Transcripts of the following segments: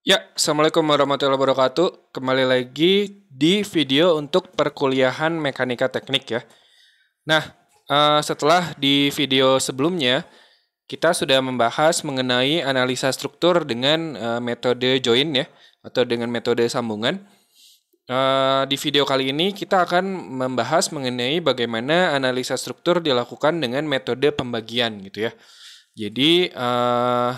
Ya, Assalamualaikum warahmatullahi wabarakatuh. Kembali lagi di video untuk perkuliahan mekanika teknik ya. Nah, eh, setelah di video sebelumnya, kita sudah membahas mengenai analisa struktur dengan eh, metode join ya, atau dengan metode sambungan. Eh, di video kali ini kita akan membahas mengenai bagaimana analisa struktur dilakukan dengan metode pembagian gitu ya. Jadi, uh,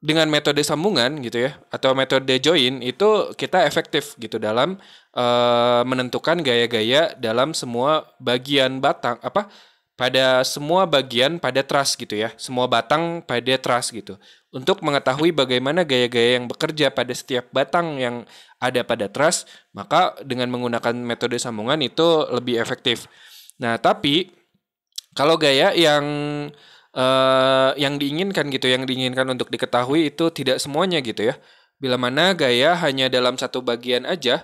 dengan metode sambungan gitu ya atau metode join itu kita efektif gitu dalam uh, menentukan gaya-gaya dalam semua bagian batang apa pada semua bagian pada truss gitu ya semua batang pada truss gitu untuk mengetahui bagaimana gaya-gaya yang bekerja pada setiap batang yang ada pada truss maka dengan menggunakan metode sambungan itu lebih efektif nah tapi kalau gaya yang Eh, yang diinginkan gitu, yang diinginkan untuk diketahui itu tidak semuanya gitu ya. Bila mana gaya hanya dalam satu bagian aja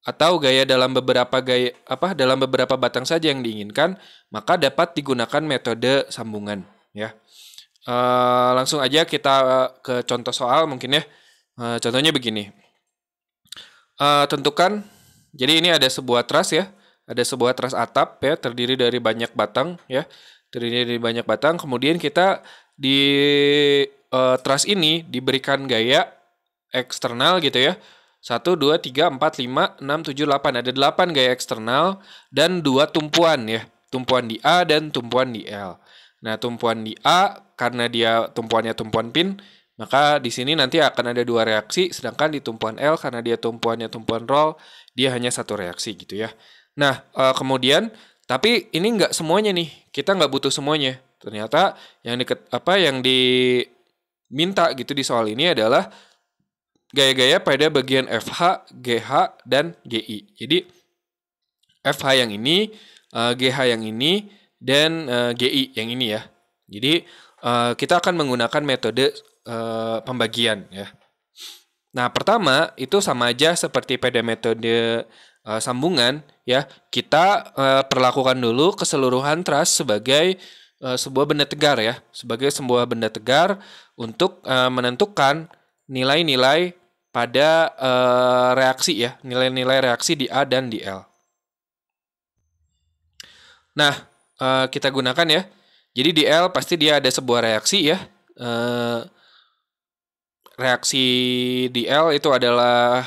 atau gaya dalam beberapa gaya apa dalam beberapa batang saja yang diinginkan, maka dapat digunakan metode sambungan ya. Uh, langsung aja kita eh, ke contoh soal mungkin ya. Uh, contohnya begini. Uh, tentukan jadi ini ada sebuah truss ya, ada sebuah truss atap ya terdiri dari banyak batang ya terdiri dari banyak batang. Kemudian kita di uh, trust ini diberikan gaya eksternal gitu ya. 1, 2, 3, 4, 5, 6, 7, 8. Ada 8 gaya eksternal dan dua tumpuan ya. Tumpuan di A dan tumpuan di L. Nah, tumpuan di A karena dia tumpuannya tumpuan pin, maka di sini nanti akan ada dua reaksi, sedangkan di tumpuan L karena dia tumpuannya tumpuan roll, dia hanya satu reaksi gitu ya. Nah, eh, kemudian tapi ini nggak semuanya nih. Kita nggak butuh semuanya. Ternyata yang deket apa yang diminta gitu di soal ini adalah gaya-gaya pada bagian FH, GH dan GI. Jadi FH yang ini, uh, eh, GH yang ini dan uh, eh, GI yang ini ya. Jadi eh, kita akan menggunakan metode pembagian ya. Nah, pertama itu sama aja seperti pada metode uh, sambungan ya kita uh, perlakukan dulu keseluruhan trust sebagai uh, sebuah benda tegar ya sebagai sebuah benda tegar untuk uh, menentukan nilai-nilai pada uh, reaksi ya nilai-nilai reaksi di A dan di L. Nah uh, kita gunakan ya jadi di L pasti dia ada sebuah reaksi ya reaksi di L itu adalah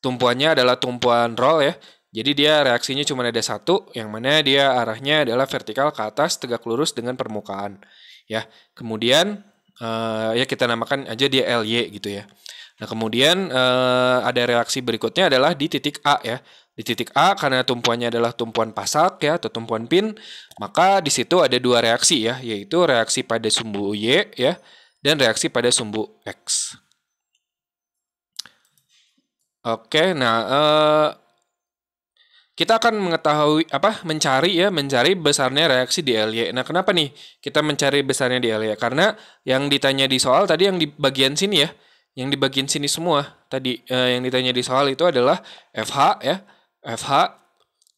tumpuannya adalah tumpuan roll ya. Jadi dia reaksinya cuma ada satu, yang mana dia arahnya adalah vertikal ke atas tegak lurus dengan permukaan. Ya, kemudian uh, ya kita namakan aja dia LY gitu ya. Nah kemudian uh, ada reaksi berikutnya adalah di titik A ya. Di titik A karena tumpuannya adalah tumpuan pasak ya atau tumpuan pin, maka di situ ada dua reaksi ya, yaitu reaksi pada sumbu Y ya dan reaksi pada sumbu X. Oke, nah uh, kita akan mengetahui apa mencari ya mencari besarnya reaksi di LY. Nah, kenapa nih kita mencari besarnya di LY? Karena yang ditanya di soal tadi yang di bagian sini ya, yang di bagian sini semua tadi uh, yang ditanya di soal itu adalah FH ya, FH,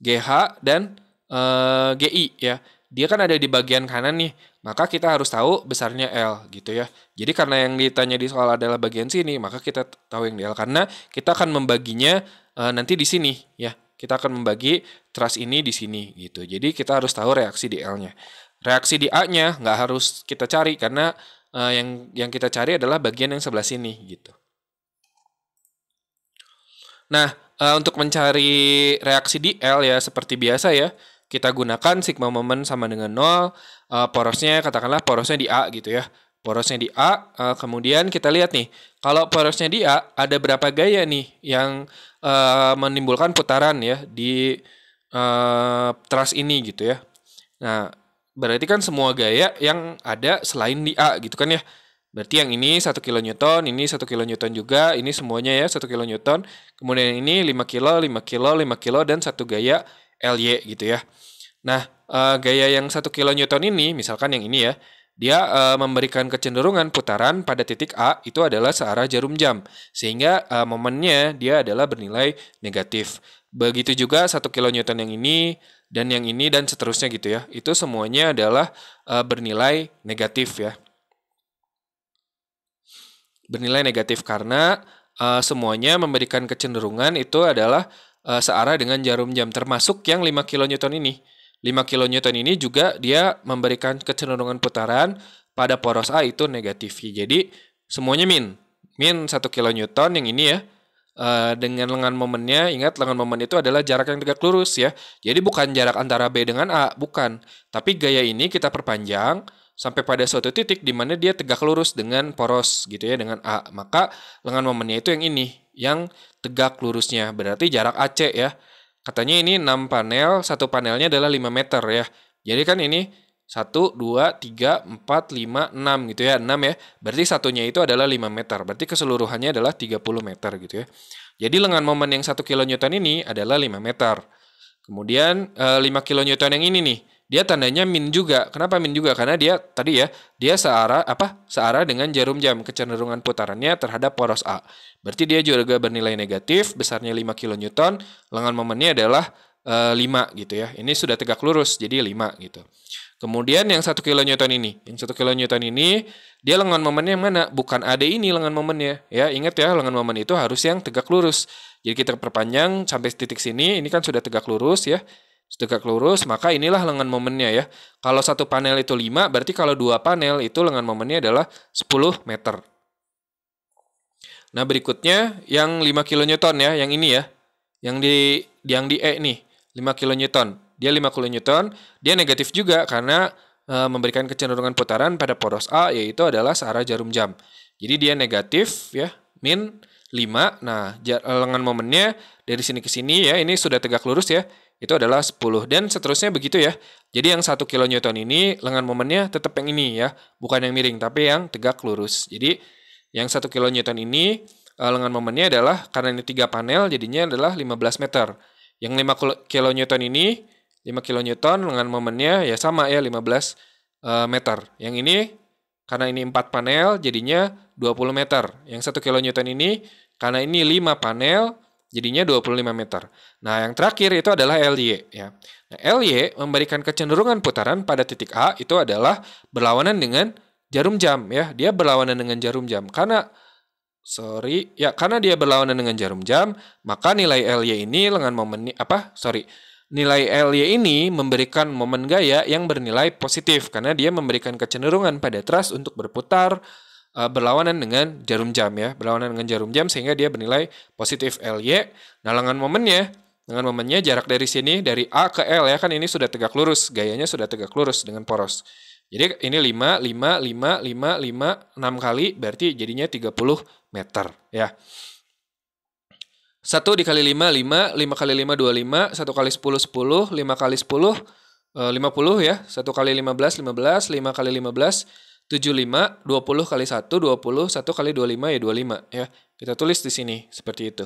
GH dan uh, eh, GI ya dia kan ada di bagian kanan nih, maka kita harus tahu besarnya L gitu ya. Jadi karena yang ditanya di soal adalah bagian sini, maka kita tahu yang di L karena kita akan membaginya uh, nanti di sini ya. Kita akan membagi trust ini di sini gitu. Jadi kita harus tahu reaksi di L-nya. Reaksi di A-nya nggak harus kita cari karena uh, yang yang kita cari adalah bagian yang sebelah sini gitu. Nah, uh, untuk mencari reaksi di L ya seperti biasa ya, kita gunakan sigma momen sama dengan 0, uh, eh, porosnya katakanlah porosnya di A gitu ya. Porosnya di A, uh, kemudian kita lihat nih, kalau porosnya di A ada berapa gaya nih yang uh, menimbulkan putaran ya di uh, trust ini gitu ya. Nah, berarti kan semua gaya yang ada selain di A gitu kan ya. Berarti yang ini 1 kN, ini 1 kN juga, ini semuanya ya 1 kN. Kemudian ini 5 kilo, 5 kilo, 5 kilo, dan satu gaya LY gitu ya. Nah, uh, gaya yang 1 newton ini, misalkan yang ini ya, dia uh, memberikan kecenderungan putaran pada titik A itu adalah searah jarum jam, sehingga uh, momennya dia adalah bernilai negatif. Begitu juga 1 newton yang ini, dan yang ini, dan seterusnya gitu ya. Itu semuanya adalah uh, bernilai negatif ya. Bernilai negatif karena uh, semuanya memberikan kecenderungan itu adalah uh, searah dengan jarum jam termasuk yang 5 kN ini. 5 kN ini juga dia memberikan kecenderungan putaran pada poros A itu negatif. Jadi semuanya min. Min 1 kN yang ini ya. Uh, dengan lengan momennya, ingat lengan momen itu adalah jarak yang tegak lurus ya. Jadi bukan jarak antara B dengan A, bukan. Tapi gaya ini kita perpanjang sampai pada suatu titik di mana dia tegak lurus dengan poros gitu ya dengan A. Maka lengan momennya itu yang ini, yang tegak lurusnya. Berarti jarak AC ya. Katanya ini 6 panel, satu panelnya adalah 5 meter ya. Jadi kan ini 1, 2, 3, 4, 5, 6 gitu ya. 6 ya. Berarti satunya itu adalah 5 meter. Berarti keseluruhannya adalah 30 meter gitu ya. Jadi lengan momen yang 1 kN ini adalah 5 meter. Kemudian 5 eh, kN yang ini nih dia tandanya min juga. Kenapa min juga? Karena dia tadi ya, dia searah apa? Searah dengan jarum jam kecenderungan putarannya terhadap poros A. Berarti dia juga bernilai negatif, besarnya 5 kN, lengan momennya adalah e, eh, 5 gitu ya. Ini sudah tegak lurus jadi 5 gitu. Kemudian yang 1 kN ini, yang 1 kN ini dia lengan momennya mana? Bukan AD ini lengan momennya ya. Ingat ya, lengan momen itu harus yang tegak lurus. Jadi kita perpanjang sampai titik sini, ini kan sudah tegak lurus ya tegak lurus, maka inilah lengan momennya ya. Kalau satu panel itu 5, berarti kalau dua panel itu lengan momennya adalah 10 meter. Nah, berikutnya yang 5 kilonewton ya, yang ini ya. Yang di yang di E nih, 5 kilonewton. Dia 5 kilonewton, dia negatif juga karena e, memberikan kecenderungan putaran pada poros A yaitu adalah searah jarum jam. Jadi dia negatif ya, min 5. Nah, lengan momennya dari sini ke sini ya, ini sudah tegak lurus ya itu adalah 10 dan seterusnya begitu ya. Jadi yang 1 kN ini lengan momennya tetap yang ini ya, bukan yang miring tapi yang tegak lurus. Jadi yang 1 kN ini eh, lengan momennya adalah karena ini 3 panel jadinya adalah 15 meter. Yang 5 kN ini 5 kN lengan momennya ya sama ya 15 uh, eh, meter. Yang ini karena ini 4 panel jadinya 20 meter. Yang 1 kN ini karena ini 5 panel Jadinya 25 meter. Nah, yang terakhir itu adalah LY ya. Nah, LY memberikan kecenderungan putaran pada titik A itu adalah berlawanan dengan jarum jam ya. Dia berlawanan dengan jarum jam karena sorry ya karena dia berlawanan dengan jarum jam maka nilai LY ini lengan momen apa sorry nilai LY ini memberikan momen gaya yang bernilai positif karena dia memberikan kecenderungan pada trust untuk berputar uh, berlawanan dengan jarum jam ya, berlawanan dengan jarum jam sehingga dia bernilai positif LY. Nah, lengan momennya dengan momennya jarak dari sini dari A ke L ya kan ini sudah tegak lurus, gayanya sudah tegak lurus dengan poros. Jadi ini 5 5 5 5 5 6 kali berarti jadinya 30 meter ya. 1 dikali 5 5, 5 kali 5 25, 1 kali 10 10, 5 kali 10 50 eh, ya, 1 kali 15 15, 5 kali 15 75, 20 kali 1, 20, 1 kali 25 ya 25 ya. Kita tulis di sini seperti itu.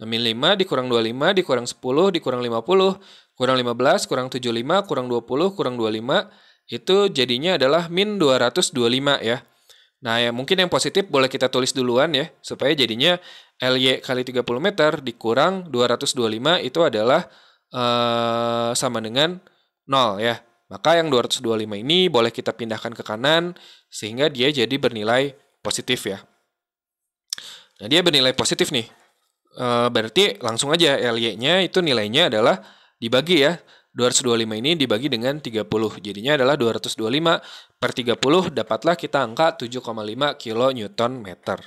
Nah, Min 5 dikurang 25 dikurang 10 dikurang 50 kurang 15 kurang 75 kurang 20 kurang 25 itu jadinya adalah min 225 ya. Nah ya mungkin yang positif boleh kita tulis duluan ya supaya jadinya LY kali 30 meter dikurang 225 itu adalah uh, sama dengan 0 ya. Maka yang 225 ini boleh kita pindahkan ke kanan sehingga dia jadi bernilai positif ya. Nah, dia bernilai positif nih. E, berarti langsung aja LY-nya itu nilainya adalah dibagi ya. 225 ini dibagi dengan 30. Jadinya adalah 225 per 30 dapatlah kita angka 7,5 kilo Newton meter.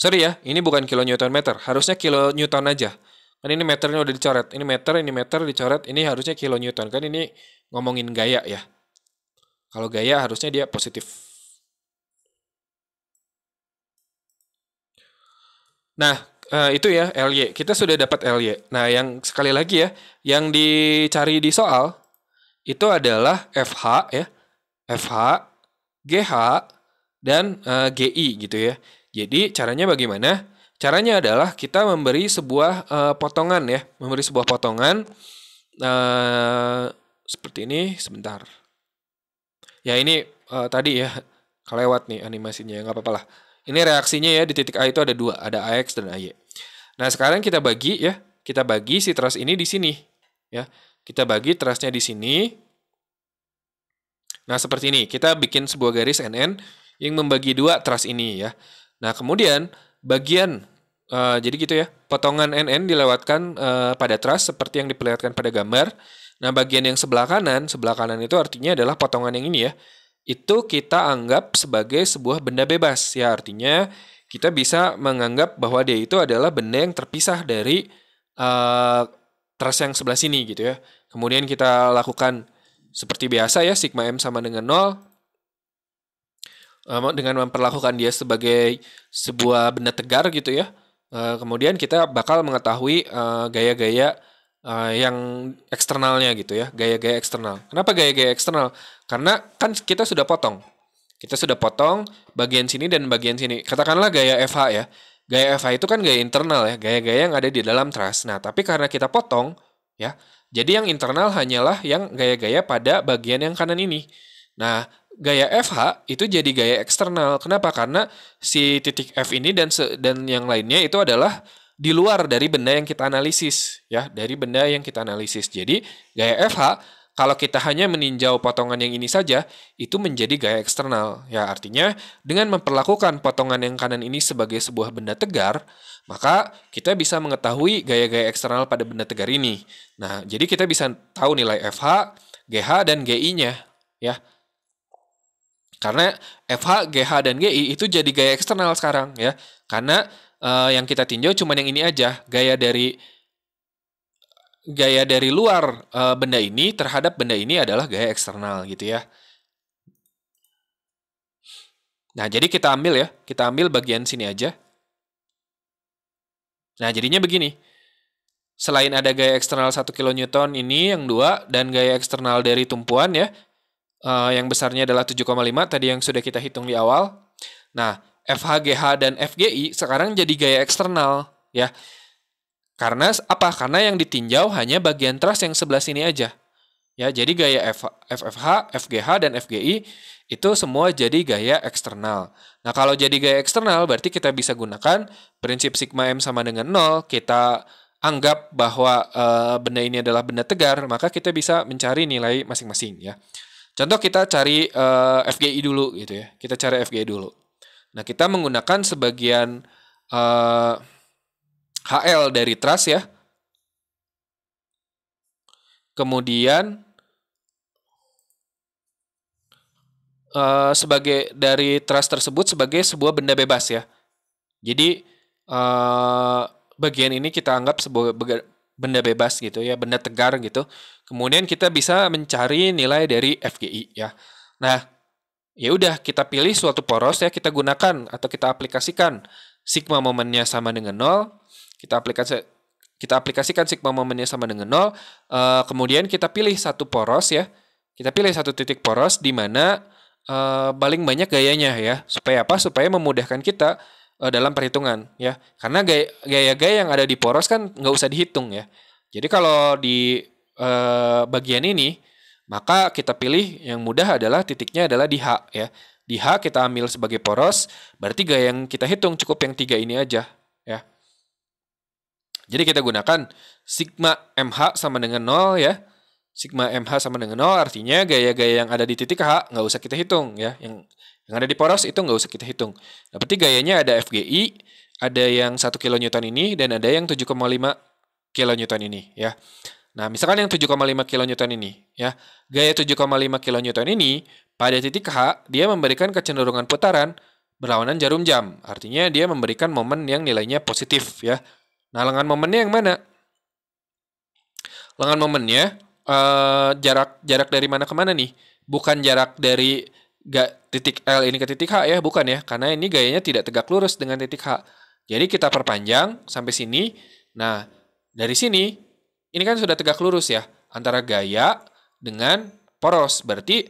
Sorry ya, ini bukan kilo Newton meter, harusnya kilo Newton aja kan ini meternya udah dicoret ini meter ini meter dicoret ini harusnya kilo newton kan ini ngomongin gaya ya kalau gaya harusnya dia positif nah eh, itu ya LY kita sudah dapat LY nah yang sekali lagi ya yang dicari di soal itu adalah FH ya FH GH dan eh, GI gitu ya jadi caranya bagaimana Caranya adalah kita memberi sebuah uh, potongan ya, memberi sebuah potongan uh, seperti ini sebentar. Ya ini uh, tadi ya kelewat nih animasinya, nggak apa-apa lah. Ini reaksinya ya di titik A itu ada dua, ada AX dan AY. Nah sekarang kita bagi ya, kita bagi si trust ini di sini ya. Kita bagi trustnya di sini. Nah seperti ini, kita bikin sebuah garis NN yang membagi dua trust ini ya. Nah kemudian bagian uh, jadi gitu ya. Potongan NN dilewatkan uh, pada truss seperti yang diperlihatkan pada gambar. Nah, bagian yang sebelah kanan, sebelah kanan itu artinya adalah potongan yang ini ya. Itu kita anggap sebagai sebuah benda bebas ya artinya kita bisa menganggap bahwa dia itu adalah benda yang terpisah dari uh, eh, truss yang sebelah sini gitu ya. Kemudian kita lakukan seperti biasa ya sigma m sama dengan 0 Eh, dengan memperlakukan dia sebagai sebuah benda tegar gitu ya. Eh, kemudian kita bakal mengetahui eh, gaya-gaya yang eksternalnya gitu ya, gaya-gaya eksternal. Kenapa gaya-gaya eksternal? Karena kan kita sudah potong. Kita sudah potong bagian sini dan bagian sini. Katakanlah gaya FH ya. Gaya FH itu kan gaya internal ya, gaya-gaya yang ada di dalam trust Nah, tapi karena kita potong ya, jadi yang internal hanyalah yang gaya-gaya pada bagian yang kanan ini. Nah, gaya FH itu jadi gaya eksternal. Kenapa? Karena si titik F ini dan dan yang lainnya itu adalah di luar dari benda yang kita analisis ya, dari benda yang kita analisis. Jadi gaya FH kalau kita hanya meninjau potongan yang ini saja, itu menjadi gaya eksternal. Ya, artinya dengan memperlakukan potongan yang kanan ini sebagai sebuah benda tegar, maka kita bisa mengetahui gaya-gaya eksternal pada benda tegar ini. Nah, jadi kita bisa tahu nilai FH, GH, dan GI-nya. Ya, karena FH, GH, dan GI itu jadi gaya eksternal sekarang ya. Karena uh, yang kita tinjau cuma yang ini aja, gaya dari gaya dari luar uh, benda ini terhadap benda ini adalah gaya eksternal gitu ya. Nah, jadi kita ambil ya, kita ambil bagian sini aja. Nah, jadinya begini. Selain ada gaya eksternal 1 kN ini yang dua dan gaya eksternal dari tumpuan ya, uh, yang besarnya adalah 7,5 tadi yang sudah kita hitung di awal. Nah, FHGH dan FGI sekarang jadi gaya eksternal ya. Karena apa? Karena yang ditinjau hanya bagian truss yang sebelah sini aja. Ya, jadi gaya F, FFH, FGH dan FGI itu semua jadi gaya eksternal. Nah, kalau jadi gaya eksternal berarti kita bisa gunakan prinsip sigma m sama dengan 0, kita anggap bahwa e, benda ini adalah benda tegar, maka kita bisa mencari nilai masing-masing ya. Contoh kita cari uh, eh, FGI dulu gitu ya. Kita cari FGI dulu. Nah, kita menggunakan sebagian uh, eh, HL dari trust ya. Kemudian uh, sebagai dari trust tersebut sebagai sebuah benda bebas ya. Jadi uh, bagian ini kita anggap sebagai benda bebas gitu ya, benda tegar gitu. Kemudian kita bisa mencari nilai dari FGI ya. Nah, ya udah kita pilih suatu poros ya kita gunakan atau kita aplikasikan sigma momennya sama dengan nol, kita aplikasi kita aplikasikan sigma momennya sama dengan nol, E, kemudian kita pilih satu poros ya. Kita pilih satu titik poros di mana uh, paling banyak gayanya ya. Supaya apa? Supaya memudahkan kita uh, dalam perhitungan ya. Karena gaya-gaya yang ada di poros kan nggak usah dihitung ya. Jadi kalau di uh, bagian ini maka kita pilih yang mudah adalah titiknya adalah di H ya. Di H kita ambil sebagai poros, berarti gaya yang kita hitung cukup yang tiga ini aja ya. Jadi kita gunakan sigma MH sama dengan 0 ya. Sigma MH sama dengan 0 artinya gaya-gaya yang ada di titik H nggak usah kita hitung ya. Yang yang ada di poros itu nggak usah kita hitung. Nah, berarti gayanya ada FGI, ada yang 1 kN ini, dan ada yang 7,5 kN ini. ya. Nah, misalkan yang 7,5 kN ini, ya gaya 7,5 kN ini pada titik H, dia memberikan kecenderungan putaran berlawanan jarum jam. Artinya dia memberikan momen yang nilainya positif. ya. Nah, lengan momennya yang mana? Lengan momennya eh, jarak jarak dari mana ke mana nih? Bukan jarak dari gak titik L ini ke titik H ya, bukan ya. Karena ini gayanya tidak tegak lurus dengan titik H. Jadi kita perpanjang sampai sini. Nah, dari sini, ini kan sudah tegak lurus ya. Antara gaya dengan poros. Berarti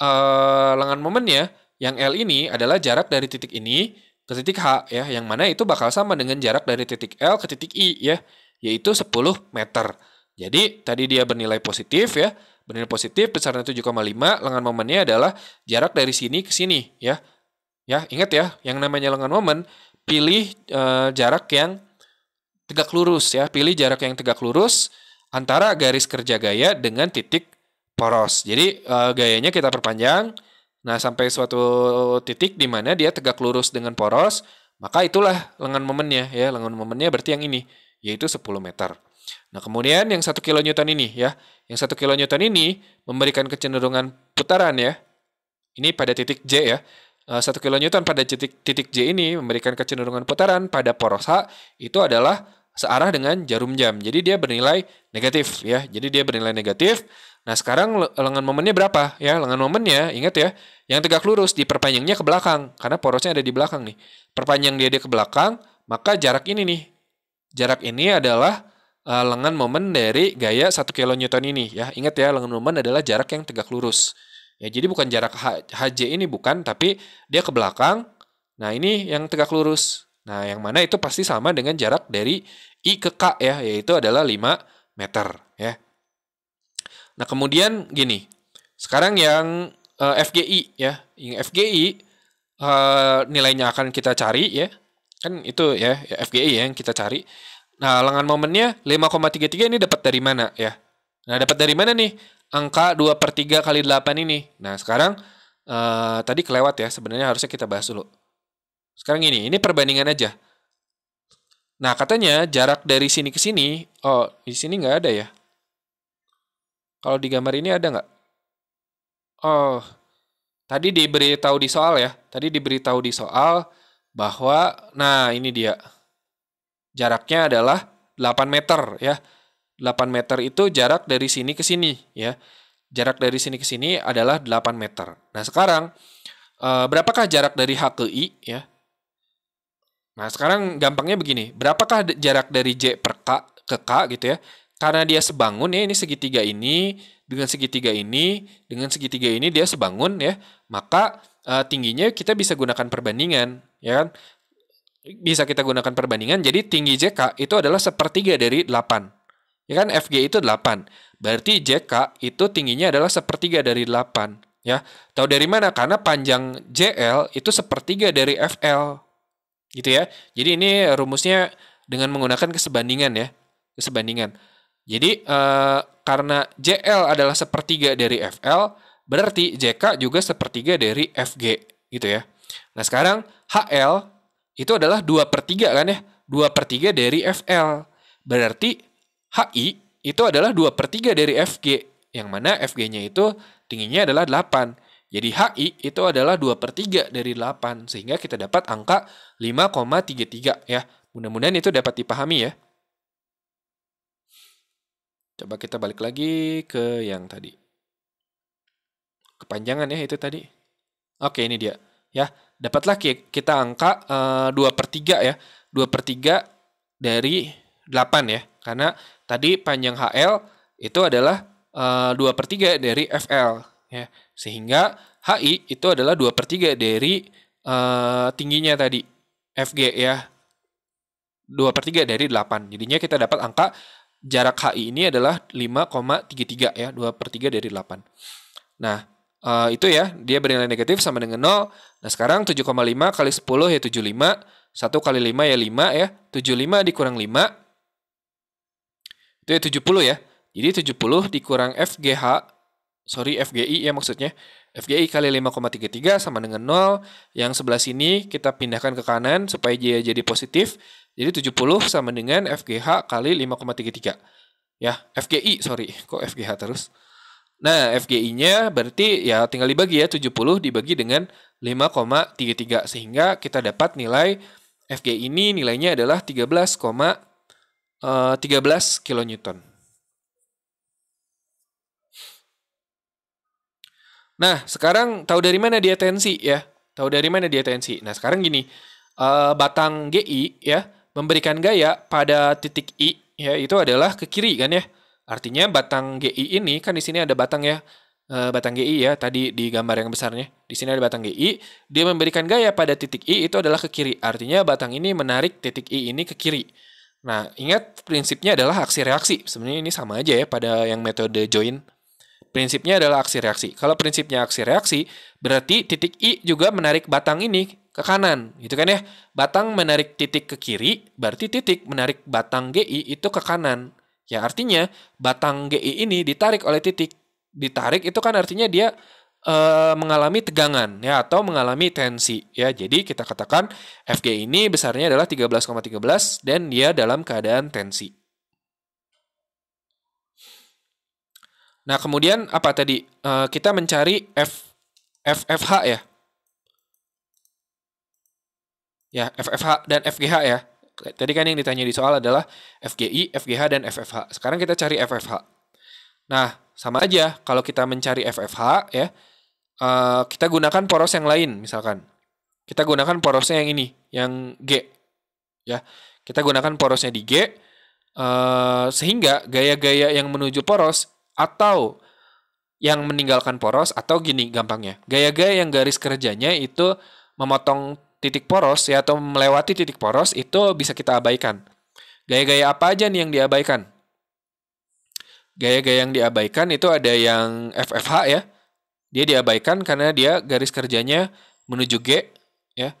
eh, lengan momennya yang L ini adalah jarak dari titik ini ke titik H ya. Yang mana itu bakal sama dengan jarak dari titik L ke titik I ya. Yaitu 10 meter. Jadi tadi dia bernilai positif ya benar-benar positif, besarnya 7,5, lengan momennya adalah jarak dari sini ke sini, ya. Ya, ingat ya, yang namanya lengan momen, pilih e, jarak yang tegak lurus, ya. Pilih jarak yang tegak lurus antara garis kerja gaya dengan titik poros. Jadi, e, gayanya kita perpanjang, nah sampai suatu titik di mana dia tegak lurus dengan poros, maka itulah lengan momennya, ya. Lengan momennya berarti yang ini, yaitu 10 meter. Nah kemudian yang satu kilonewton ini ya, yang satu kilonewton ini memberikan kecenderungan putaran ya. Ini pada titik J ya. Eh, satu kilonewton pada titik titik J ini memberikan kecenderungan putaran pada poros H itu adalah searah dengan jarum jam. Jadi dia bernilai negatif ya. Jadi dia bernilai negatif. Nah sekarang lengan momennya berapa ya? Lengan momennya ingat ya, yang tegak lurus diperpanjangnya ke belakang karena porosnya ada di belakang nih. Perpanjang dia dia ke belakang, maka jarak ini nih. Jarak ini adalah uh, lengan momen dari gaya 1 kN ini ya. Ingat ya, lengan momen adalah jarak yang tegak lurus. Ya, jadi bukan jarak H, HJ ini bukan, tapi dia ke belakang. Nah, ini yang tegak lurus. Nah, yang mana itu pasti sama dengan jarak dari I ke K ya, yaitu adalah 5 meter ya. Nah, kemudian gini. Sekarang yang uh, eh, FGI ya, yang FGI uh, eh, nilainya akan kita cari ya. Kan itu ya, FGI yang kita cari. Nah, lengan momennya 5,33 ini dapat dari mana ya? Nah, dapat dari mana nih? Angka 2 per 3 kali 8 ini. Nah, sekarang uh, tadi kelewat ya. Sebenarnya harusnya kita bahas dulu. Sekarang ini, ini perbandingan aja. Nah, katanya jarak dari sini ke sini, oh, di sini nggak ada ya? Kalau di gambar ini ada nggak? Oh, tadi diberitahu di soal ya. Tadi diberitahu di soal bahwa, nah ini dia. Jaraknya adalah 8 meter ya. 8 meter itu jarak dari sini ke sini ya. Jarak dari sini ke sini adalah 8 meter. Nah, sekarang eh, berapakah jarak dari H ke I ya? Nah, sekarang gampangnya begini. Berapakah jarak dari J per K ke K gitu ya? Karena dia sebangun ya, ini segitiga ini dengan segitiga ini, dengan segitiga ini dia sebangun ya. Maka eh, tingginya kita bisa gunakan perbandingan, ya kan? bisa kita gunakan perbandingan. Jadi tinggi JK itu adalah sepertiga dari 8. Ya kan FG itu 8. Berarti JK itu tingginya adalah sepertiga dari 8. Ya, tahu dari mana? Karena panjang JL itu sepertiga dari FL. Gitu ya. Jadi ini rumusnya dengan menggunakan kesebandingan ya. Kesebandingan. Jadi eh, karena JL adalah sepertiga dari FL, berarti JK juga sepertiga dari FG gitu ya. Nah, sekarang HL itu adalah 2 per 3 kan ya? 2 per 3 dari FL. Berarti HI itu adalah 2 per 3 dari FG. Yang mana FG-nya itu tingginya adalah 8. Jadi HI itu adalah 2 per 3 dari 8. Sehingga kita dapat angka 5,33 ya. Mudah-mudahan itu dapat dipahami ya. Coba kita balik lagi ke yang tadi. Kepanjangan ya itu tadi. Oke, ini dia. Ya, dapatlah kita angka uh, eh, 2 per 3 ya. 2 per 3 dari 8 ya. Karena tadi panjang HL itu adalah uh, eh, 2 per 3 dari FL. ya Sehingga HI itu adalah 2 per 3 dari uh, tingginya tadi. FG ya. 2 per 3 dari 8. Jadinya kita dapat angka jarak HI ini adalah 5,33 ya. 2 per 3 dari 8. Nah, uh, itu ya, dia bernilai negatif sama dengan 0. Nah, sekarang 7,5 kali 10 ya 75, 1 kali 5 ya 5 ya, 75 dikurang 5, itu ya 70 ya. Jadi 70 dikurang FGH, sorry FGI ya maksudnya, FGI kali 5,33 sama dengan 0, yang sebelah sini kita pindahkan ke kanan supaya dia jadi positif, jadi 70 sama dengan FGH kali 5,33. Ya, FGI, sorry, kok FGH terus? Nah, FGI-nya berarti ya tinggal dibagi ya 70 dibagi dengan 5,33 sehingga kita dapat nilai FGI ini nilainya adalah 13, uh, 13 kN. Nah, sekarang tahu dari mana dia tensi ya? Tahu dari mana dia tensi? Nah, sekarang gini, eh, batang GI ya memberikan gaya pada titik I ya itu adalah ke kiri kan ya. Artinya batang GI ini kan di sini ada batang ya, eh, batang GI ya tadi di gambar yang besarnya. Di sini ada batang GI, dia memberikan gaya pada titik I itu adalah ke kiri. Artinya batang ini menarik titik I ini ke kiri. Nah, ingat prinsipnya adalah aksi reaksi. Sebenarnya ini sama aja ya pada yang metode join. Prinsipnya adalah aksi reaksi. Kalau prinsipnya aksi reaksi, berarti titik I juga menarik batang ini ke kanan, gitu kan ya. Batang menarik titik ke kiri, berarti titik menarik batang GI itu ke kanan. Ya artinya batang GI ini ditarik oleh titik. Ditarik itu kan artinya dia e, mengalami tegangan ya atau mengalami tensi ya. Jadi kita katakan FG ini besarnya adalah 13,13 ,13, dan dia dalam keadaan tensi. Nah, kemudian apa tadi? E, kita mencari F FFH ya. Ya, FFH dan FGH ya. Tadi kan yang ditanya di soal adalah FGI, FGH, dan FFH. Sekarang kita cari FFH. Nah, sama aja kalau kita mencari FFH ya, uh, kita gunakan poros yang lain misalkan. Kita gunakan porosnya yang ini, yang G. Ya, kita gunakan porosnya di G, uh, sehingga gaya-gaya yang menuju poros atau yang meninggalkan poros atau gini gampangnya. Gaya-gaya yang garis kerjanya itu memotong titik poros ya atau melewati titik poros itu bisa kita abaikan. Gaya-gaya apa aja nih yang diabaikan? Gaya-gaya yang diabaikan itu ada yang FFH ya. Dia diabaikan karena dia garis kerjanya menuju G ya.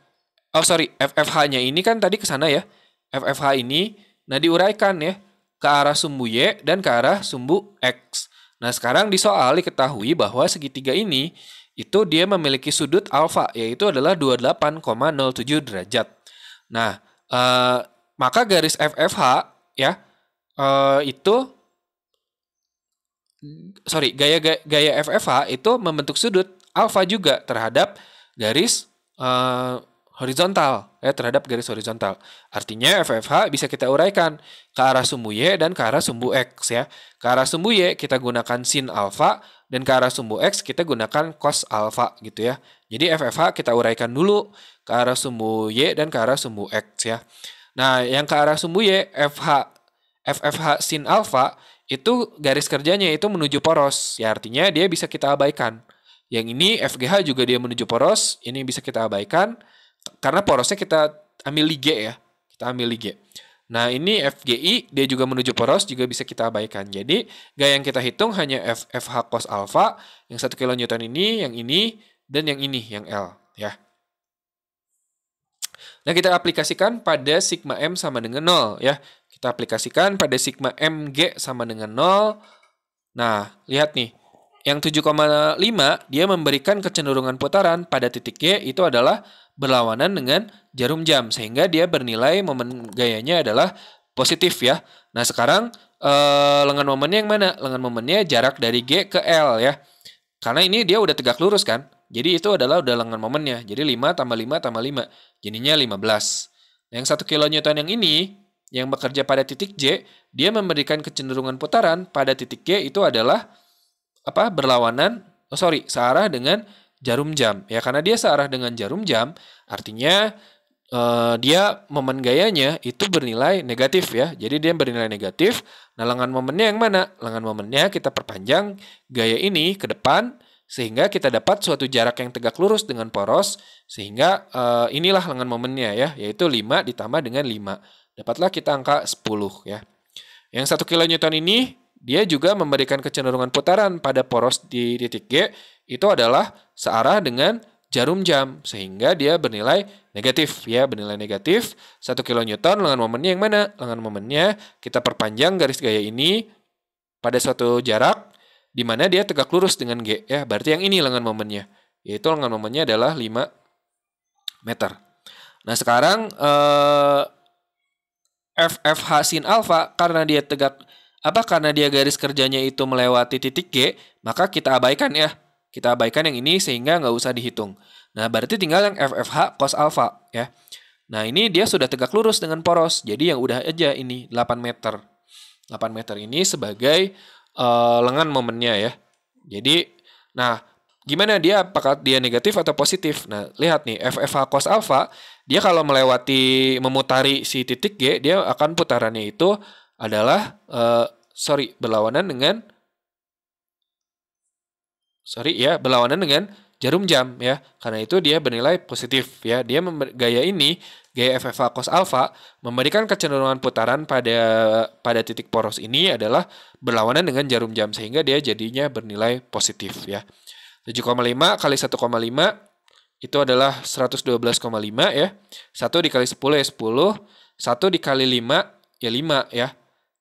Oh sorry, FFH-nya ini kan tadi ke sana ya. FFH ini nah diuraikan ya ke arah sumbu Y dan ke arah sumbu X. Nah, sekarang di soal diketahui bahwa segitiga ini itu dia memiliki sudut alfa, yaitu adalah 28,07 derajat. Nah, eh, maka garis FFH ya eh, itu sorry gaya gaya FFH itu membentuk sudut alfa juga terhadap garis eh, horizontal ya terhadap garis horizontal. Artinya FFH bisa kita uraikan ke arah sumbu Y dan ke arah sumbu X ya. Ke arah sumbu Y kita gunakan sin alfa dan ke arah sumbu X kita gunakan cos alfa gitu ya. Jadi FFH kita uraikan dulu ke arah sumbu Y dan ke arah sumbu X ya. Nah, yang ke arah sumbu Y FH FFH sin alfa itu garis kerjanya itu menuju poros. Ya artinya dia bisa kita abaikan. Yang ini FGH juga dia menuju poros, ini bisa kita abaikan karena porosnya kita ambil lige ya. Kita ambil lige. Nah, ini FGI dia juga menuju poros juga bisa kita abaikan. Jadi, gaya yang kita hitung hanya F, FH cos alpha yang 1 kilonewton ini, yang ini dan yang ini, yang L ya. Nah, kita aplikasikan pada sigma M sama dengan 0 ya. Kita aplikasikan pada sigma MG sama dengan 0. Nah, lihat nih. Yang 7,5 dia memberikan kecenderungan putaran pada titik G itu adalah berlawanan dengan jarum jam sehingga dia bernilai momen gayanya adalah positif ya. Nah, sekarang eh, lengan momennya yang mana? Lengan momennya jarak dari G ke L ya. Karena ini dia udah tegak lurus kan. Jadi itu adalah udah lengan momennya. Jadi 5 tambah 5 tambah 5. Jadinya 15. Nah, yang 1 kN yang ini yang bekerja pada titik J, dia memberikan kecenderungan putaran pada titik G itu adalah apa? berlawanan, oh sorry, searah dengan jarum jam. Ya karena dia searah dengan jarum jam, artinya uh, dia momen gayanya itu bernilai negatif ya. Jadi dia bernilai negatif. Nah lengan momennya yang mana? Lengan momennya kita perpanjang gaya ini ke depan sehingga kita dapat suatu jarak yang tegak lurus dengan poros sehingga uh, inilah lengan momennya ya yaitu 5 ditambah dengan 5 dapatlah kita angka 10 ya yang satu kilonewton ini dia juga memberikan kecenderungan putaran pada poros di titik G itu adalah searah dengan jarum jam sehingga dia bernilai negatif ya bernilai negatif 1 kilonewton lengan momennya yang mana lengan momennya kita perpanjang garis gaya ini pada suatu jarak di mana dia tegak lurus dengan G ya berarti yang ini lengan momennya yaitu lengan momennya adalah 5 meter nah sekarang eh, FFH sin alfa karena dia tegak apa karena dia garis kerjanya itu melewati titik G, maka kita abaikan ya. Kita abaikan yang ini sehingga nggak usah dihitung. Nah, berarti tinggal yang FFH cos alpha ya. Nah, ini dia sudah tegak lurus dengan poros. Jadi yang udah aja ini 8 meter. 8 meter ini sebagai uh, lengan momennya ya. Jadi, nah gimana dia apakah dia negatif atau positif? Nah, lihat nih FFH cos alpha, dia kalau melewati memutari si titik G, dia akan putarannya itu adalah uh, sorry berlawanan dengan sorry ya berlawanan dengan jarum jam ya karena itu dia bernilai positif ya dia gaya ini gaya FFA cos alpha memberikan kecenderungan putaran pada pada titik poros ini adalah berlawanan dengan jarum jam sehingga dia jadinya bernilai positif ya 7,5 kali 1,5 itu adalah 112,5 ya 1 dikali 10 ya 10 1 dikali 5 ya 5 ya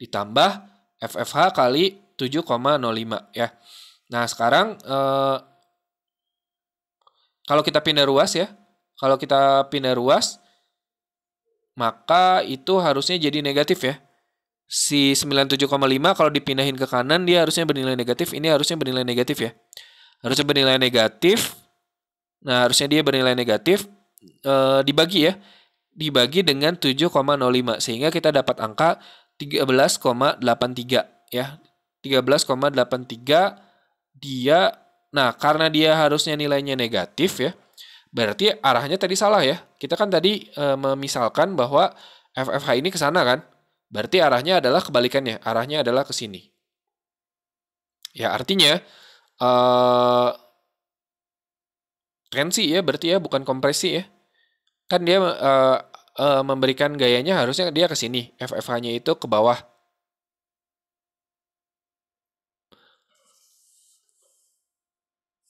ditambah FFH kali 7,05 ya. Nah, sekarang eh, kalau kita pindah ruas ya, kalau kita pindah ruas maka itu harusnya jadi negatif ya. Si 97,5 kalau dipindahin ke kanan dia harusnya bernilai negatif, ini harusnya bernilai negatif ya. Harusnya bernilai negatif. Nah, harusnya dia bernilai negatif eh, dibagi ya. Dibagi dengan 7,05 sehingga kita dapat angka 13,83 ya. 13,83 dia nah karena dia harusnya nilainya negatif ya. Berarti arahnya tadi salah ya. Kita kan tadi e, memisalkan bahwa FFH ini ke sana kan. Berarti arahnya adalah kebalikannya. Arahnya adalah ke sini. Ya, artinya e, tensi ya berarti ya bukan kompresi ya. Kan dia e, uh, memberikan gayanya harusnya dia ke sini. FFH-nya itu ke bawah.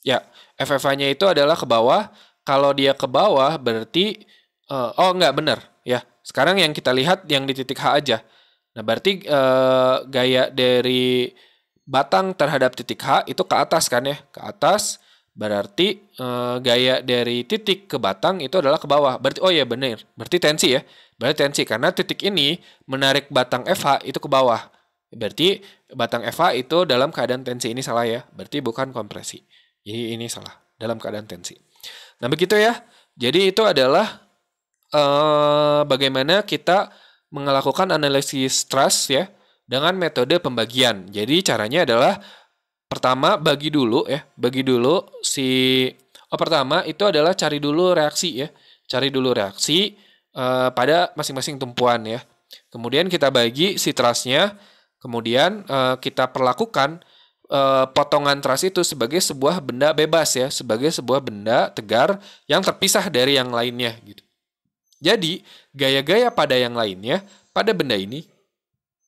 Ya, FFH-nya itu adalah ke bawah. Kalau dia ke bawah berarti uh, oh enggak benar ya. Sekarang yang kita lihat yang di titik H aja. Nah, berarti uh, gaya dari batang terhadap titik H itu ke atas kan ya? Ke atas Berarti e, gaya dari titik ke batang itu adalah ke bawah. Berarti oh ya benar. Berarti tensi ya. Berarti tensi karena titik ini menarik batang FH itu ke bawah. Berarti batang FH itu dalam keadaan tensi ini salah ya. Berarti bukan kompresi. Jadi ini salah dalam keadaan tensi. Nah, begitu ya. Jadi itu adalah e, bagaimana kita melakukan analisis stress ya dengan metode pembagian. Jadi caranya adalah Pertama bagi dulu ya, bagi dulu si oh pertama itu adalah cari dulu reaksi ya. Cari dulu reaksi uh, pada masing-masing tumpuan ya. Kemudian kita bagi si trasnya kemudian uh, kita perlakukan uh, potongan tras itu sebagai sebuah benda bebas ya, sebagai sebuah benda tegar yang terpisah dari yang lainnya gitu. Jadi, gaya-gaya pada yang lainnya, pada benda ini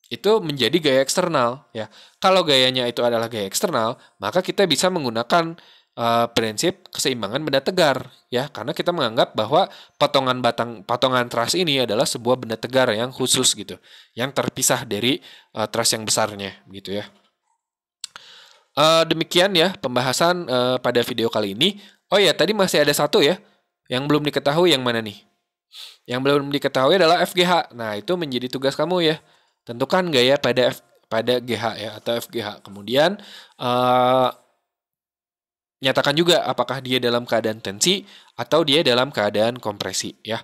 itu menjadi gaya eksternal ya. Kalau gayanya itu adalah gaya eksternal, maka kita bisa menggunakan uh, prinsip keseimbangan benda tegar ya, karena kita menganggap bahwa potongan batang potongan truss ini adalah sebuah benda tegar yang khusus gitu, yang terpisah dari uh, eh, truss yang besarnya gitu ya. Uh, demikian ya pembahasan uh, pada video kali ini. Oh ya, tadi masih ada satu ya yang belum diketahui yang mana nih? Yang belum diketahui adalah FGH. Nah, itu menjadi tugas kamu ya. Tentukan gaya pada F, pada GH ya atau FGH. Kemudian uh, nyatakan juga apakah dia dalam keadaan tensi atau dia dalam keadaan kompresi ya.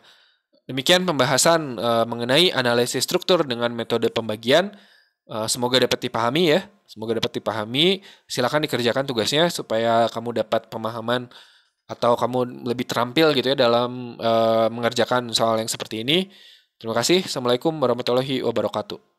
Demikian pembahasan uh, mengenai analisis struktur dengan metode pembagian. Uh, semoga dapat dipahami ya. Semoga dapat dipahami. Silakan dikerjakan tugasnya supaya kamu dapat pemahaman atau kamu lebih terampil gitu ya dalam uh, mengerjakan soal yang seperti ini. Terima kasih. Assalamualaikum warahmatullahi wabarakatuh.